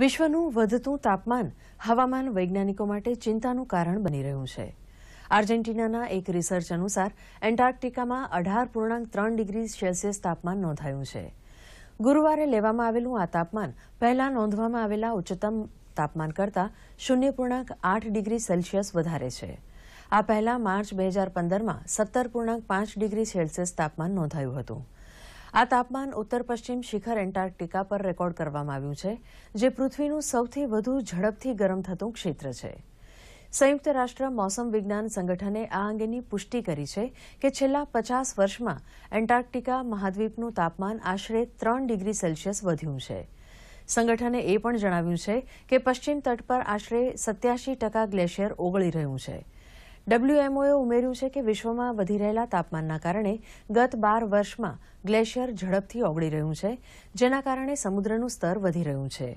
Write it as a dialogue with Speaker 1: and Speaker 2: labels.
Speaker 1: વિશ્વનું વધતું તાપમાન હવામાન વૈજ્ઞાનિકો માટે ચિંતાનું કારણ બની રહ્યું છે આર્જેન્ટિનાના એક રિસર્ચ અનુસાર એન્ટાર્કટિકામાં અઢાર પૂર્ણાંક ત્રણ ડિગ્રી સેલ્સિયસ તાપમાન નોંધાયું છે ગુરુવારે લેવામાં આવેલું આ તાપમાન પહેલા નોંધવામાં આવેલા ઉચ્ચતમ તાપમાન કરતાં શૂન્ય પૂર્ણાંક આઠ ડિગ્રી સેલ્સિયસ વધારે છે આ પહેલા માર્ચ બે હજાર પંદરમાં સત્તર પૂર્ણાંક પાંચ ડિગ્રી સેલ્સિયસ તાપમાન નોંધાયું હતું આ તાપમાન ઉત્તર પશ્ચિમ શિખર એન્ટાર્કટિકા પર રેકોર્ડ કરવામાં આવ્યું છે જે પૃથ્વીનું સૌથી વધુ ઝડપથી ગરમ થતું ક્ષેત્ર છે સંયુક્ત રાષ્ટ્ર મોસમ વિજ્ઞાન સંગઠને આ અંગેની પુષ્ટિ કરી છે કે છેલ્લા પચાસ વર્ષમાં એન્ટાર્કટિકા મહાદ્વીપનું તાપમાન આશરે ત્રણ ડિગ્રી સેલ્સિયસ વધ્યું છે સંગઠને એ પણ જણાવ્યું છે કે પશ્ચિમ તટ પર આશરે સત્યાશી ટકા ગ્લેશિયર ઓગળી રહ્યું છે ડબ્લ્યુએમઓએ ઉમેર્યું છે કે વિશ્વમાં વધી રહેલા તાપમાનના કારણે ગત બાર વર્ષમાં ગ્લેશિયર ઝડપથી ઓગળી રહ્યું છે જેના કારણે સમુદ્રનું સ્તર વધી રહ્યું છે